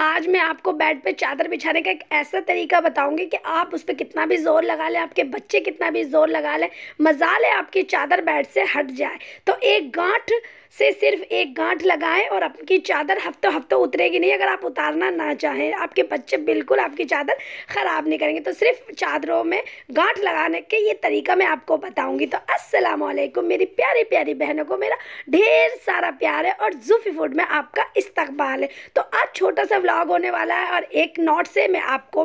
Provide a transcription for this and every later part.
आज मैं आपको बेड पे चादर बिछाने का एक ऐसा तरीका बताऊंगी कि आप उस पर कितना भी ज़ोर लगा लें आपके बच्चे कितना भी ज़ोर लगा लें मजा लें आपकी चादर बेड से हट जाए तो एक गांठ से सिर्फ एक गांठ लगाएं और आपकी चादर हफ्तों हफ्तों उतरेगी नहीं अगर आप उतारना ना चाहें आपके बच्चे बिल्कुल आपकी चादर ख़राब नहीं करेंगे तो सिर्फ चादरों में गांठ लगाने के ये तरीका मैं आपको बताऊँगी तो अस्सलाम वालेकुम मेरी प्यारी प्यारी बहनों को मेरा ढेर सारा प्यार है और जूफी फूड में आपका इस्तकबाल है तो आज छोटा सा व्लॉग होने वाला है और एक नोट से मैं आपको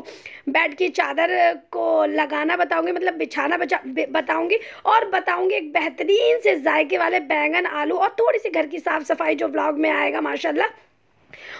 बेड की चादर को लगाना बताऊँगी मतलब बिछाना बचा बताऊँगी और बताऊँगी एक बेहतरीन से जायके वाले बैंगन आलू और थोड़ी सी घर की साफ़ सफाई जो ब्लॉग में आएगा माशाल्लाह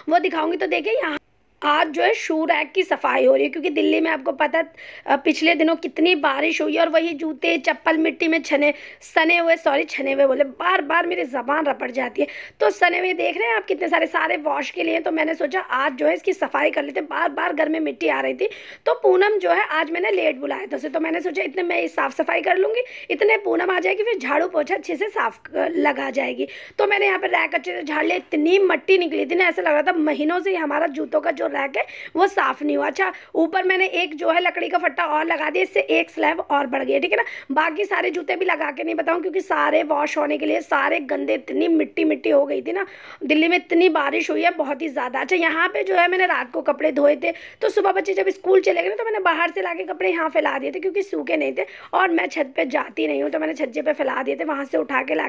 वो दिखाऊंगी तो देखिए यहाँ आज जो है शू रैक की सफाई हो रही है क्योंकि दिल्ली में आपको पता है पिछले दिनों कितनी बारिश हुई है और वही जूते चप्पल मिट्टी में छने सने हुए सॉरी छने हुए बोले बार बार मेरी ज़बान रपट जाती है तो सने हुए देख रहे हैं आप कितने सारे सारे वॉश के लिए तो मैंने सोचा आज जो है इसकी सफाई कर लेते बार बार घर में मिट्टी आ रही थी तो पूनम जो है आज मैंने लेट बुलाया था उसे तो मैंने सोचा इतने मैं साफ़ सफाई कर लूँगी इतने पूनम आ जाएगी फिर झाड़ू पोछा अच्छे से साफ लगा जाएगी तो मैंने यहाँ पर रैक अच्छे से झाड़ लिया इतनी मट्टी निकली थी ना ऐसा लग रहा था महीनों से हमारा जूतों का जो रह है वो साफ़ नहीं हुआ अच्छा ऊपर मैंने एक जो है लकड़ी का फट्टा और लगा दिया इससे एक स्लैब और बढ़ गया ठीक है ना बाकी सारे जूते भी लगा के नहीं बताऊँ क्योंकि सारे वॉश होने के लिए सारे गंदे इतनी मिट्टी मिट्टी हो गई थी ना दिल्ली में इतनी बारिश हुई है बहुत ही ज़्यादा अच्छा यहाँ पे जो है मैंने रात को कपड़े धोए थे तो सुबह बच्चे जब स्कूल चले गए ना तो मैंने बाहर से ला कपड़े यहाँ फैला दिए थे क्योंकि सूखे नहीं थे और मैं छत पर जाती नहीं हूँ तो मैंने छज्जे पर फैला दिए थे वहाँ से उठा के ला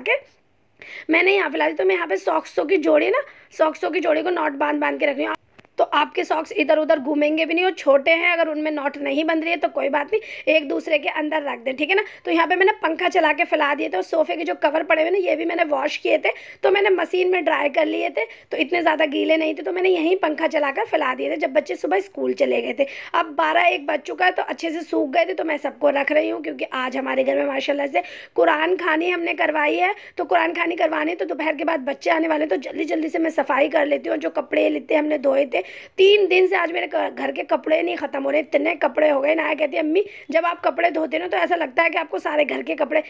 मैंने यहाँ फैला दी तो मैं यहाँ पे सॉक्सों की जोड़ी ना सॉक्सों की जोड़ी को नॉट बांध बांध के रख रही हूँ तो आपके सॉक्स इधर उधर घूमेंगे भी नहीं और छोटे हैं अगर उनमें नॉट नहीं बन रही है तो कोई बात नहीं एक दूसरे के अंदर रख दें ठीक है ना तो यहाँ पे मैंने पंखा चला के फैला दिए थे और सोफे के जो कवर पड़े हुए ना ये भी मैंने वॉश किए थे तो मैंने मशीन में ड्राई कर लिए थे तो इतने ज़्यादा गीले नहीं थे तो मैंने यहीं पंखा चला कर फैला दिए थे जब बच्चे सुबह स्कूल चले गए थे अब बारह एक बज चुका है तो अच्छे से सूख गए थे तो मैं सबको रख रही हूँ क्योंकि आज हमारे घर में माशाला से कुरान खानी हमने करवाई है तो कुरान खानी करवानी तो दोपहर के बाद बच्चे आने वाले तो जल्दी जल्दी से मैं सफाई कर लेती हूँ जो कपड़े लेते हमने धोए थे तीन दिन से आज मेरे घर के कपड़े नहीं ख़त्म हो रहे इतने कपड़े हो गए ना कहती है अम्मी जब आप कपड़े धोते ना तो ऐसा लगता है कि आपको सारे घर के कपड़े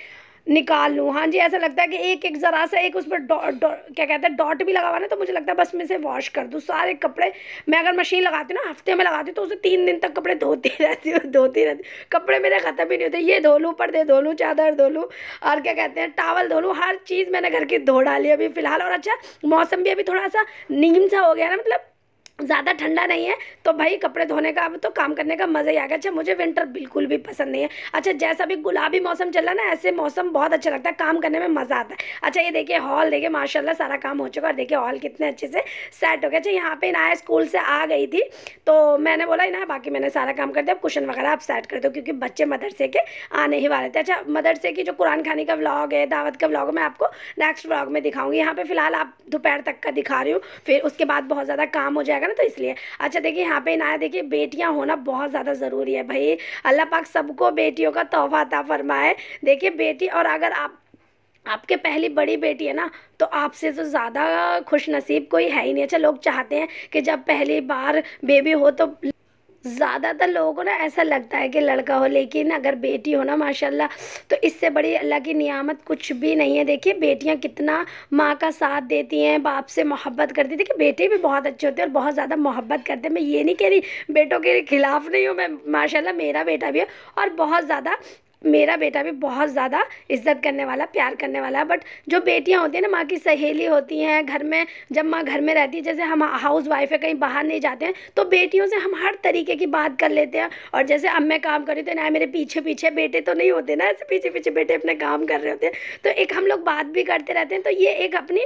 निकाल लूँ हाँ जी ऐसा लगता है कि एक एक ज़रा सा एक उस पर क्या कहते हैं डॉट भी लगा हुआ ना तो मुझे लगता है बस मैं इसे वॉश कर दूँ सारे कपड़े मैं अगर मशीन लगाती हूँ ना हफ्ते में लगाती हूँ तो उसे तीन दिन तक कपड़े धोती रहती हूँ धोती रहती कपड़े मेरे ख़त्म ही नहीं होते ये धो लूँ पर्दे धो लूँ चादर धो लूँ और क्या कहते हैं टावल धो लूँ हर चीज़ मैंने घर की धो डाली अभी फ़िलहाल और अच्छा मौसम भी अभी थोड़ा सा नीम सा हो गया ना मतलब ज़्यादा ठंडा नहीं है तो भाई कपड़े धोने का अब तो काम करने का मज़ा ही आ गया अच्छा मुझे विंटर बिल्कुल भी पसंद नहीं है अच्छा जैसा भी गुलाबी मौसम चल रहा है ना ऐसे मौसम बहुत अच्छा लगता है काम करने में मज़ा आता है अच्छा ये देखिए हॉल देखिए माशाल्लाह सारा काम हो चुका और देखिए हॉल कितने अच्छे से सेट हो गया अच्छा यहाँ पे ना स्कूल से आ गई थी तो मैंने बोला ना बाकी मैंने सारा काम कर दिया कुशन वगैरह आप सेट कर दो क्योंकि बच्चे मदरसे के आने ही वाले थे अच्छा मदरसे की जो कुरान खानी का ब्लॉग है दावत का ब्लॉग मैं आपको नेक्स्ट ब्लॉग में दिखाऊँगी यहाँ पर फिलहाल आप दोपहर तक का दिखा रही हूँ फिर उसके बाद बहुत ज़्यादा काम हो जाएगा जाएगा ना तो इसलिए अच्छा देखिए यहाँ पे इनाया देखिए बेटियाँ होना बहुत ज़्यादा ज़रूरी है भाई अल्लाह पाक सबको बेटियों का तोहफा था फरमाए देखिए बेटी और अगर आप आपके पहली बड़ी बेटी है ना तो आपसे तो ज़्यादा खुश नसीब कोई है ही नहीं अच्छा लोग चाहते हैं कि जब पहली बार बेबी हो तो ज़्यादातर लोगों को ना ऐसा लगता है कि लड़का हो लेकिन अगर बेटी हो ना माशाल्लाह तो इससे बड़ी अल्लाह की नियामत कुछ भी नहीं है देखिए बेटियाँ कितना माँ का साथ देती हैं बाप से मोहब्बत करती थी कि बेटे भी बहुत अच्छे होते हैं और बहुत ज़्यादा मोहब्बत करते हैं मैं ये नहीं कह रही बेटों के खिलाफ नहीं हूँ मैं माशाला मेरा बेटा भी है और बहुत ज़्यादा मेरा बेटा भी बहुत ज़्यादा इज्जत करने वाला प्यार करने वाला है बट जो बेटियाँ होती हैं ना माँ की सहेली होती हैं घर में जब माँ घर में रहती है जैसे हम हाउस वाइफ है कहीं बाहर नहीं जाते हैं तो बेटियों से हम हर तरीके की बात कर लेते हैं और जैसे अब मैं काम करी तो ना मेरे पीछे पीछे बेटे तो नहीं होते ना ऐसे पीछे पीछे बेटे अपने काम कर रहे होते हैं तो एक हम लोग बात भी करते रहते हैं तो ये एक अपनी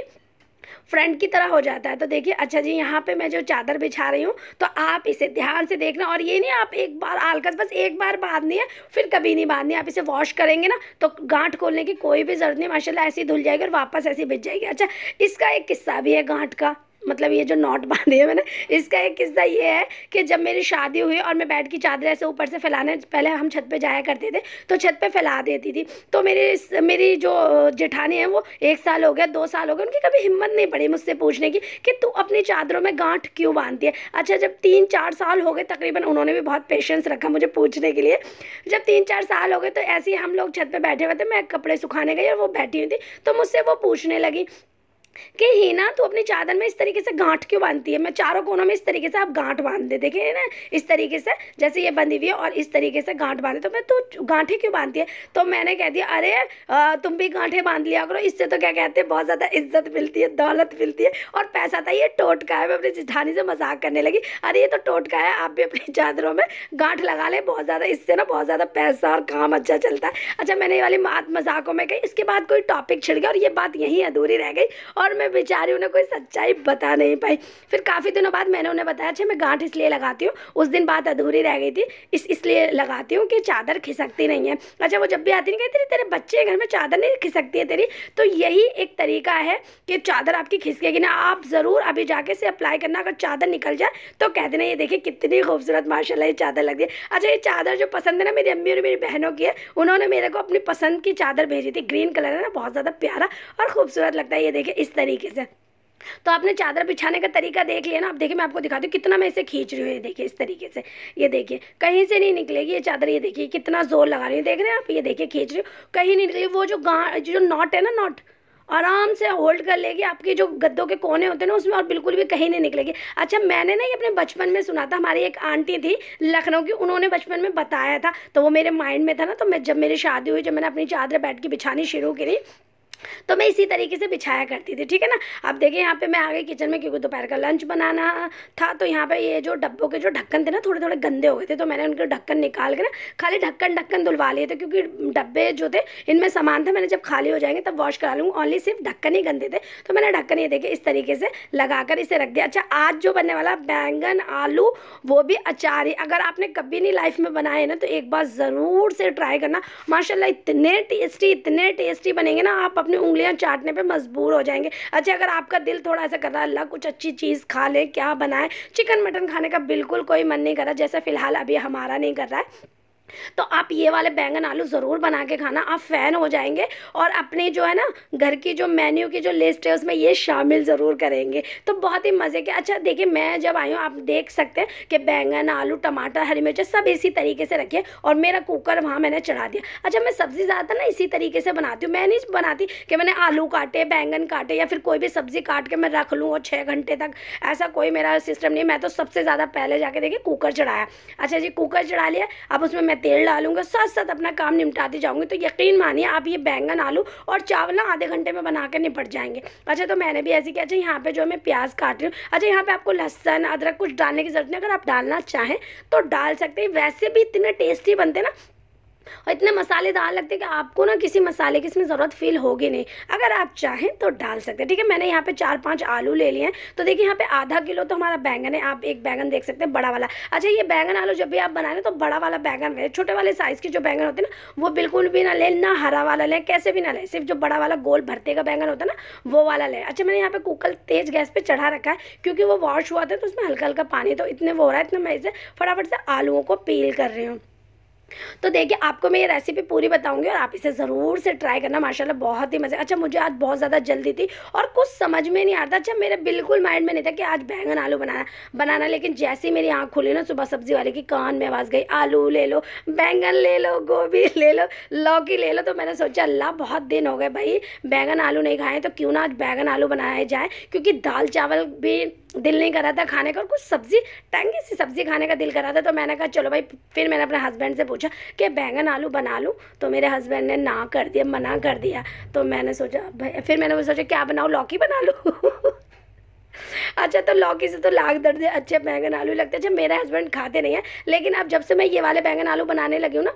फ्रंट की तरह हो जाता है तो देखिए अच्छा जी यहाँ पे मैं जो चादर बिछा रही हूँ तो आप इसे ध्यान से देखना और ये नहीं आप एक बार आलकस बस एक बार बांधनी है फिर कभी नहीं बांधनी आप इसे वॉश करेंगे ना तो गांठ खोलने की कोई भी ज़रूरत नहीं माशाल्लाह ऐसी धुल जाएगी और वापस ऐसी बिछ जाएगी अच्छा इसका एक किस्सा भी है गांठ का मतलब ये जो नॉट बांधे है मैंने इसका एक किस्सा ये है कि जब मेरी शादी हुई और मैं बेड की चादर ऐसे ऊपर से फैलाने पहले हम छत पे जाया करते थे तो छत पे फैला देती थी तो मेरी मेरी जो जेठानी है वो एक साल हो गया दो साल हो गया उनकी कभी हिम्मत नहीं पड़ी मुझसे पूछने की कि तू अपनी चादरों में गांठ क्यों बांधती है अच्छा जब तीन चार साल हो गए तकरीबन उन्होंने भी बहुत पेशेंस रखा मुझे पूछने के लिए जब तीन चार साल हो गए तो ऐसे ही हम लोग छत पर बैठे हुए थे मैं कपड़े सुखाने गई और वो बैठी हुई थी तो मुझसे वो पूछने लगी कि हीना तू अपनी चादर में इस तरीके से गांठ क्यों बांधती है मैं चारों कोनों में इस तरीके से आप गांठ बांध दे देखिए ना इस तरीके से जैसे ये बंधी हुई है और इस तरीके से गांठ बांधे तो मैं तो गांठे क्यों बांधती है तो मैंने कह दिया अरे आ, तुम भी गांठे बांध लिया करो इससे तो क्या कहते हैं बहुत ज़्यादा इज्जत मिलती है दौलत मिलती है और पैसा था ये टोटका है मैं अपनी जिठानी से मजाक करने लगी अरे ये तो टोटका है आप भी अपनी चादरों में गांठ लगा लें बहुत ज़्यादा इससे ना बहुत ज़्यादा पैसा और काम अच्छा चलता है अच्छा मैंने ये वाली मजाकों में कही इसके बाद कोई टॉपिक छिड़ गया और ये बात यहीं अधूरी रह गई और मैं बेचारी उन्हें कोई सच्चाई बता नहीं पाई फिर काफ़ी दिनों बाद मैंने उन्हें बताया अच्छा मैं गांठ इसलिए लगाती हूँ उस दिन बात अधूरी रह गई थी इस इसलिए लगाती हूँ कि चादर खिसकती नहीं है अच्छा वो जब भी आती नहीं कहती तेरे, बच्चे घर में चादर नहीं खिसकती है तेरी तो यही एक तरीका है कि चादर आपकी खिसकेगी ना आप ज़रूर अभी जाके से अप्लाई करना अगर चादर निकल जाए तो कह देना ये देखिए कितनी खूबसूरत माशा ये चादर लग रही है अच्छा ये चादर जो पसंद है ना मेरी अम्मी और मेरी बहनों की है उन्होंने मेरे को अपनी पसंद की चादर भेजी थी ग्रीन कलर है ना बहुत ज़्यादा प्यारा और खूबसूरत लगता है ये देखिए इस इस तरीके से तो आपने चादर बिछाने का तरीका देख लिया ना आप देखिए मैं आपको दिखा दूँ कितना मैं इसे खींच रही हूँ ये देखिए इस तरीके से ये देखिए कहीं से नहीं निकलेगी ये चादर ये देखिए कितना जोर लगा रही हूँ देख रहे हैं आप ये देखिए खींच रही हूँ कहीं नहीं निकलेगी वो जो गा जो नॉट है ना नॉट आराम से होल्ड कर लेगी आपके जो गद्दों के कोने होते हैं ना उसमें और बिल्कुल भी कहीं नहीं निकलेगी अच्छा मैंने ना ये अपने बचपन में सुना था हमारी एक आंटी थी लखनऊ की उन्होंने बचपन में बताया था तो वो मेरे माइंड में था ना तो मैं जब मेरी शादी हुई जब मैंने अपनी चादर बैठ के बिछानी शुरू करी तो मैं इसी तरीके से बिछाया करती थी ठीक है ना अब देखिए यहाँ पे मैं आ गई किचन में क्योंकि दोपहर का लंच बनाना था तो यहाँ पे ये जो डब्बों के जो ढक्कन थे ना थोड़े थोड़े गंदे हो गए थे तो मैंने उनके ढक्कन निकाल के ना खाली ढक्कन ढक्कन धुलवा लिए थे क्योंकि डब्बे जो थे इनमें सामान था मैंने जब खाली हो जाएंगे तब वॉश करा लूँगी ओनली सिर्फ ढक्कन ही गंदे थे तो मैंने ढक्कन ये देखे इस तरीके से कर इसे रख दिया अच्छा आज जो बनने वाला बैंगन आलू वो भी अचार ही अगर आपने कभी नहीं लाइफ में बनाए ना तो एक बार ज़रूर से ट्राई करना माशाल्लाह इतने टेस्टी इतने टेस्टी बनेंगे ना आप अपने अपनी उंगलियाँ चाटने पर मजबूर हो जाएंगे अच्छा अगर आपका दिल थोड़ा ऐसा कर रहा है अल्लाह कुछ अच्छी चीज़ खा लें क्या बनाएं चिकन मटन खाने का बिल्कुल कोई मन नहीं कर रहा जैसा फ़िलहाल अभी हमारा नहीं कर रहा है तो आप ये वाले बैंगन आलू ज़रूर बना के खाना आप फ़ैन हो जाएंगे और अपने जो है ना घर की जो मेन्यू की जो लिस्ट है उसमें ये शामिल ज़रूर करेंगे तो बहुत ही मज़े के अच्छा देखिए मैं जब आई हूँ आप देख सकते हैं कि बैंगन आलू टमाटर हरी मिर्च सब इसी तरीके से रखिए और मेरा कुकर वहाँ मैंने चढ़ा दिया अच्छा मैं सब्ज़ी ज़्यादातर ना इसी तरीके से बनाती हूँ मैं नहीं बनाती कि मैंने आलू काटे बैंगन काटे या फिर कोई भी सब्ज़ी काट के मैं रख लूँ और छः घंटे तक ऐसा कोई मेरा सिस्टम नहीं मैं तो सबसे ज़्यादा पहले जाके देखिए कुकर चढ़ाया अच्छा जी कुकर चढ़ा लिया अब उसमें मैं तेल डालूंगा साथ साथ अपना काम निपटाती जाऊँगी तो यकीन मानिए आप ये बैंगन आलू और चावल ना आधे घंटे में बना कर निपट जाएंगे अच्छा तो मैंने भी ऐसे किया अच्छा यहाँ पे जो मैं प्याज काट रही हूँ अच्छा यहाँ पे आपको लहसन अदरक कुछ डालने की ज़रूरत नहीं अगर आप डालना चाहें तो डाल सकते हैं वैसे भी इतने टेस्टी बनते ना और इतने मसालेदार लगते हैं कि आपको ना किसी मसाले की इसमें ज़रूरत फील होगी नहीं अगर आप चाहें तो डाल सकते हैं ठीक है मैंने यहाँ पे चार पाँच आलू ले लिए हैं तो देखिए यहाँ पे आधा किलो तो हमारा बैंगन है आप एक बैंगन देख सकते हैं बड़ा वाला अच्छा ये बैंगन आलू जब भी आप बनाए तो बड़ा वाला बैंगन रहे छोटे वाले साइज़ के जो बैंगन होते हैं ना वो बिल्कुल भी ना लें ना हरा वाला लें कैसे भी ना लें सिर्फ जो बड़ा वाला गोल भरते का बैंगन होता है ना वो वाला लें अच्छा मैंने यहाँ पर कुकर तेज़ गैस पर चढ़ा रखा है क्योंकि वो वॉश हुआ था तो उसमें हल्का हल्का पानी तो इतने वो हो रहा है इतना मैं इसे फटाफट से आलूओं को पील कर रही हूँ तो देखिए आपको मैं ये रेसिपी पूरी बताऊंगी और आप इसे ज़रूर से ट्राई करना माशाल्लाह बहुत ही मज़े अच्छा मुझे आज बहुत ज़्यादा जल्दी थी और कुछ समझ में नहीं आ रहा था अच्छा मेरे बिल्कुल माइंड में नहीं था कि आज बैंगन आलू बनाना बनाना लेकिन जैसे ही मेरी आँख खुली ना सुबह सब्जी वाले की कान में आवाज़ गई आलू ले लो बैंगन ले लो गोभी ले लो लौकी ले लो तो मैंने सोचा अल्लाह बहुत दिन हो गए भाई बैंगन आलू नहीं खाएँ तो क्यों ना आज बैंगन आलू बनाया जाए क्योंकि दाल चावल भी दिल नहीं कर रहा था खाने का और कुछ सब्ज़ी टंगी सी सब्ज़ी खाने का दिल कर रहा था तो मैंने कहा चलो भाई फिर मैंने अपने हस्बैंड से पूछा कि बैंगन आलू बना लूँ तो मेरे हस्बैंड ने ना कर दिया मना कर दिया तो मैंने सोचा भाई फिर मैंने वो सोचा क्या बनाऊँ लौकी बना लूँ अच्छा तो लौकी से तो लाख दर्द अच्छे बैंगन आलू लगते अच्छा मेरे हस्बैंड खाते नहीं है लेकिन अब जब से मैं ये वाले बैंगन आलू बनाने लगी हूँ ना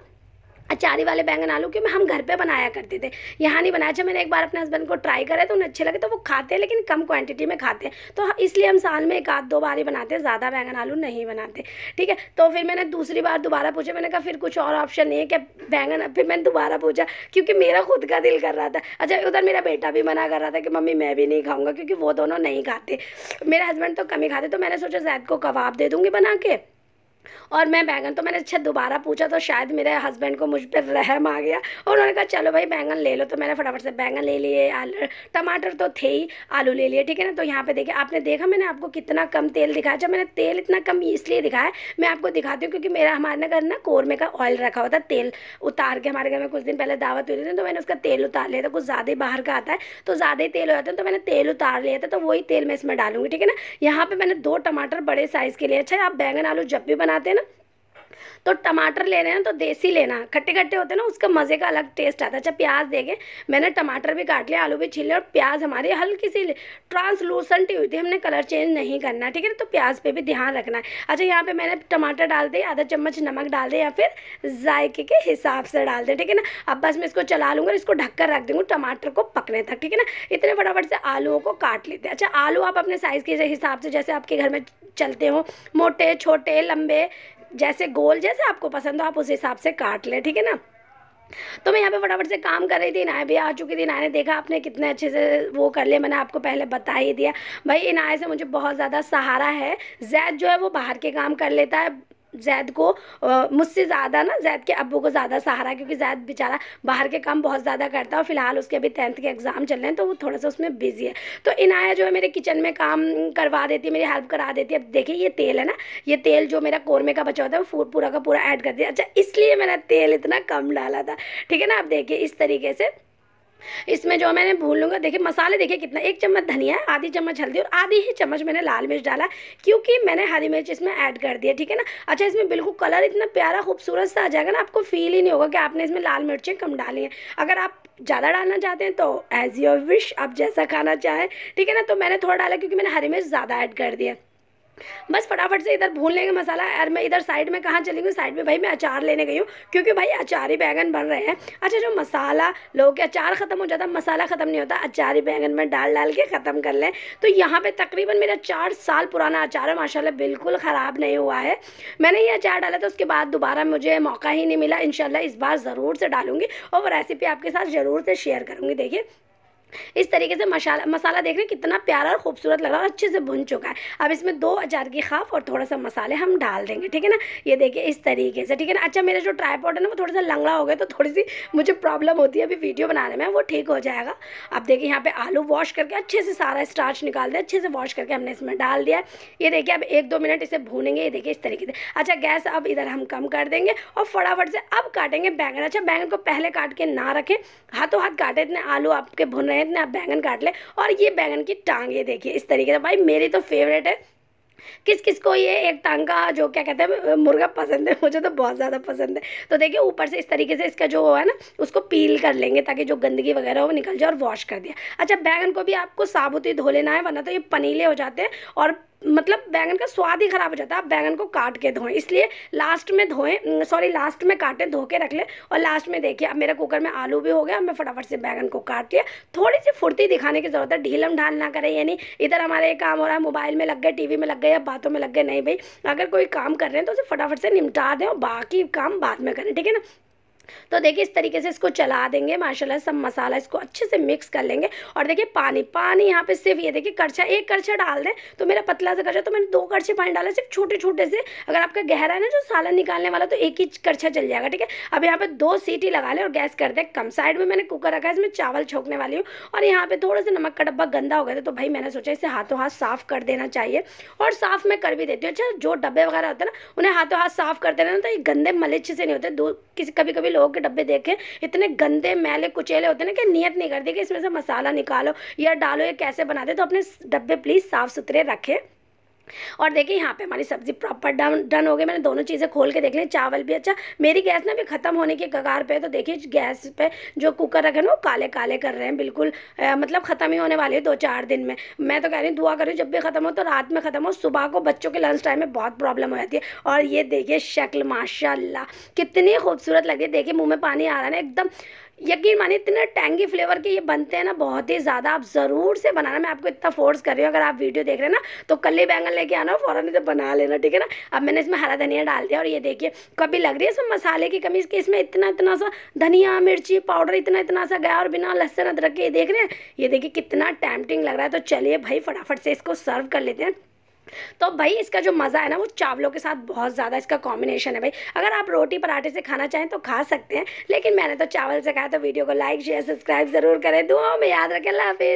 अचारी वाले बैंगन आलू क्योंकि हम घर पे बनाया करते थे यहाँ नहीं बनाया जब मैंने एक बार अपने हस्बैंड को ट्राई करा तो उन्हें अच्छे लगे तो वो खाते हैं लेकिन कम क्वांटिटी में खाते हैं तो हाँ, इसलिए हम साल में एक आध दो बार ही बनाते हैं ज़्यादा बैंगन आलू नहीं बनाते ठीक है तो फिर मैंने दूसरी बार दोबारा पूछा मैंने कहा फिर कुछ और ऑप्शन नहीं है क्या बैंगन फिर मैंने दोबारा पूछा क्योंकि मेरा खुद का दिल कर रहा था अच्छा उधर मेरा बेटा भी मना कर रहा था कि मम्मी मैं भी नहीं खाऊँगा क्योंकि वो दोनों नहीं खाते मेरे हस्बैंड तो कम ही खाते तो मैंने सोचा जैद को कबाब दे दूँगी बना के और मैं बैंगन तो मैंने अच्छा दोबारा पूछा तो शायद मेरे हस्बैंड को मुझ पर रहम आ गया और उन्होंने कहा चलो भाई बैंगन ले लो तो मैंने फटाफट से बैंगन ले लिए टमाटर तो थे ही आलू ले लिए ठीक है ना तो यहाँ पे देखिए आपने देखा मैंने आपको कितना कम तेल दिखाया जब मैंने तेल इतना कम इसलिए दिखाया मैं आपको दिखाती हूँ क्योंकि मेरा हमारे ना घर ना कोरमे का ऑयल रखा हुआ था तेल उतार के हमारे घर में कुछ दिन पहले दावत हुई थी तो मैंने उसका तेल उतार लिया था कुछ ज़्यादा बाहर का आता है तो ज़्यादा ही तेल हो जाता है तो मैंने तेल उतार लिया था तो वही तेल मैं इसमें डालूंगी ठीक है ना यहाँ पर मैंने दो टमाटर बड़े साइज़ के लिए अच्छा आप बैंगन आलू जब भी बना बनाते हैं ना तो टमाटर ले रहे हैं तो देसी लेना खट्टे खट्टे होते हैं ना उसका मज़े का अलग टेस्ट आता है अच्छा प्याज देंगे मैंने टमाटर भी काट लिया आलू भी छीले और प्याज हमारी हल्की सी ट्रांसलूसेंट हुई थी हमने कलर चेंज नहीं करना है ठीक है तो प्याज पर भी ध्यान रखना है अच्छा यहाँ पर मैंने टमाटर डाल दिए आधा चम्मच नमक डाल दे या फिर जायके के हिसाब से डाल दे ठीक है ना अब बस मैं इसको चला लूँगा इसको ढककर रख दूँगा टमाटर को पकने तक ठीक है ना इतने फटाफट से आलूओं को काट लेते हैं अच्छा आलू आप अपने साइज़ के हिसाब से जैसे आपके घर में चलते हो मोटे छोटे लंबे जैसे गोल जैसे आपको पसंद हो आप उस हिसाब से काट लें ठीक है ना तो मैं यहाँ पे फटाफट से काम कर रही थी इनाए भी आ चुकी थी इनाए ने देखा आपने कितने अच्छे से वो कर लिया मैंने आपको पहले बता ही दिया भाई इनाए से मुझे बहुत ज़्यादा सहारा है जैद जो है वो बाहर के काम कर लेता है जैद को मुझसे ज़्यादा ना जैद के अबू को ज़्यादा सहारा क्योंकि जैद बेचारा बाहर के काम बहुत ज़्यादा करता है और फिलहाल उसके अभी टेंथ के एग्ज़ाम चल रहे हैं तो वो थोड़ा सा उसमें बिजी है तो इनाया जो है मेरे किचन में काम करवा देती है मेरी हेल्प करा देती है अब देखिए ये तेल है ना ये तेल जो मेरा कोरमे का बचा होता है वो पूरा का पूरा ऐड कर दिया अच्छा इसलिए मैंने तेल इतना कम डाला था ठीक है ना आप देखिए इस तरीके से इसमें जो मैंने भून लूँगा देखिए मसाले देखिए कितना एक चम्मच धनिया आधी चम्मच हल्दी और आधी ही चम्मच मैंने लाल मिर्च डाला क्योंकि मैंने हरी मिर्च इसमें ऐड कर दिया ठीक है ना अच्छा इसमें बिल्कुल कलर इतना प्यारा खूबसूरत सा आ जाएगा ना आपको फील ही नहीं होगा कि आपने इसमें लाल मिर्चें कम डाली हैं अगर आप ज़्यादा डालना चाहते हैं तो एज़ योर विश आप जैसा खाना चाहें ठीक है ना तो मैंने थोड़ा डाला क्योंकि मैंने हरी मिर्च ज़्यादा ऐड कर दिया बस फटाफट से इधर भून लेंगे मसाला यार मैं इधर साइड में कहाँ चली गई साइड में भाई मैं अचार लेने गई हूँ क्योंकि भाई अचार ही बैंगन बन रहे हैं अच्छा जो मसाला लोगों के अचार ख़त्म हो जाता मसाला ख़त्म नहीं होता अचार ही बैंगन में डाल डाल के ख़त्म कर लें तो यहाँ पे तकरीबन मेरा चार साल पुराना अचार है माशा बिल्कुल ख़राब नहीं हुआ है मैंने ये अचार डाला था उसके बाद दोबारा मुझे मौका ही नहीं मिला इन इस बार ज़रूर से डालूंगी और रेसिपी आपके साथ ज़रूर से शेयर करूँगी देखिए इस तरीके से मसाला मसाला देख रहे हैं कितना प्यारा और खूबसूरत लग रहा है और अच्छे से भुन चुका है अब इसमें दो अचार की खाफ और थोड़ा सा मसाले हम डाल देंगे ठीक है ना ये देखिए इस तरीके से ठीक है ना अच्छा मेरा जो ट्राईपॉड है ना वो थोड़ा सा लंगड़ा हो गया तो थोड़ी सी मुझे प्रॉब्लम होती है अभी वीडियो बनाने में वो ठीक हो जाएगा अब देखिए यहाँ पे आलू वॉश करके अच्छे से सारा स्टार्च निकाल दिया अच्छे से वॉश करके हमने इसमें डाल दिया ये देखिए अब एक दो मिनट इसे भूनेंगे ये देखिए इस तरीके से अच्छा गैस अब इधर हम कम कर देंगे और फटाफट से अब काटेंगे बैंगन अच्छा बैंगन को पहले काट के ना रखें हाथों हाथ काटे इतने आलू आपके भुन रहे हैं इतने आप बैंगन काट लें और ये बैंगन की टांगे देखिए इस तरीके से भाई मेरी तो फेवरेट है किस किस को ये एक टांग का जो क्या कहते हैं मुर्गा पसंद है मुझे तो बहुत ज़्यादा पसंद है तो देखिए ऊपर से इस तरीके से इसका जो है ना उसको पील कर लेंगे ताकि जो गंदगी वगैरह हो वो निकल जाए और वॉश कर दिया अच्छा बैगन को भी आपको साबुत ही धो लेना है वरना तो ये पनीले हो जाते हैं और मतलब बैंगन का स्वाद ही ख़राब हो जाता है आप बैंगन को काट के धोएं इसलिए लास्ट में धोएं सॉरी लास्ट में काटें धो के रख लें और लास्ट में देखिए अब मेरे कुकर में आलू भी हो गया अब मैं फटाफट से बैंगन को काट लिया थोड़ी सी फुर्ती दिखाने की ज़रूरत है ढीलम ढाल ना करें यानी इधर हमारे काम हो रहा है मोबाइल में लग गए टी में लग गए या बातों में लग गए नहीं भाई अगर कोई काम कर रहे हैं तो उसे फटाफट से निपटा दें और बाकी काम बाद में करें ठीक है ना तो देखिए इस तरीके से इसको चला देंगे माशाल्लाह सब मसाला इसको अच्छे से मिक्स कर लेंगे और देखिए पानी पानी यहाँ पे सिर्फ ये देखिए करछा एक करछा डाल दें तो मेरा पतला सा करछा तो मैंने दो करछे पानी डाला सिर्फ छोटे छोटे से अगर आपका गहरा है ना जो सालन निकालने वाला तो एक ही करछा चल जाएगा ठीक है अब यहाँ पर दो सीटी लगा लें और गैस कर दें कम साइड में मैंने कुकर रखा है इसमें चावल छोंकने वाली हूँ और यहाँ पर थोड़ा सा नमक का डब्बा गंदा हो गया था तो भाई मैंने सोचा इसे हाथों हाथ साफ़ कर देना चाहिए और साफ़ मैं कर भी देती हूँ अच्छा जो डब्बे वगैरह होते हैं ना उन्हें हाथों हाथ साफ़ कर देना तो ये गंदे मलिच से नहीं होते दो किसी कभी कभी लोगों के डब्बे देखे इतने गंदे मैले कुचेले होते ना कि नियत नहीं करते कि इसमें से मसाला निकालो या डालो या कैसे बना दे तो अपने डब्बे प्लीज़ साफ़ सुथरे रखें और देखिए यहाँ पे हमारी सब्ज़ी प्रॉपर डन डन हो गई मैंने दोनों चीज़ें खोल के देख लें चावल भी अच्छा मेरी गैस ना भी ख़त्म होने के कगार पे है तो देखिए गैस पे जो कुकर रखे ना वो काले काले कर रहे हैं बिल्कुल आ, मतलब ख़त्म ही होने वाली है दो चार दिन में मैं तो कह रही हूँ दुआ करूँ जब भी ख़त्म हो तो रात में ख़त्म हो सुबह को बच्चों के लंच टाइम में बहुत प्रॉब्लम हो जाती है और ये देखिए शक्ल माशा कितनी खूबसूरत लगती है देखिए मुँह में पानी आ रहा है ना एकदम यकीन मानिए इतने टैंगी फ्लेवर के ये बनते हैं ना बहुत ही ज़्यादा आप ज़रूर से बनाना मैं आपको इतना फोर्स कर रही हूँ अगर आप वीडियो देख रहे हैं ना तो कल्ले बैंगन लेके आना फ़ौरन इसे बना लेना ठीक है ना अब मैंने इसमें हरा धनिया डाल दिया और ये देखिए कभी लग रही है इसमें मसाले की कमी इसके इसमें इतना इतना सा धनिया मिर्ची पाउडर इतना इतना सा गया और बिना लहसुन अदरक के ये देख रहे हैं ये देखिए कितना टैमटिंग लग रहा है तो चलिए भाई फटाफट से इसको सर्व कर लेते हैं तो भाई इसका जो मज़ा है ना वो चावलों के साथ बहुत ज़्यादा इसका कॉम्बिनेशन है भाई अगर आप रोटी पराठे से खाना चाहें तो खा सकते हैं लेकिन मैंने तो चावल से खाया तो वीडियो को लाइक शेयर सब्सक्राइब ज़रूर करें दुआओं में याद रखें लाफि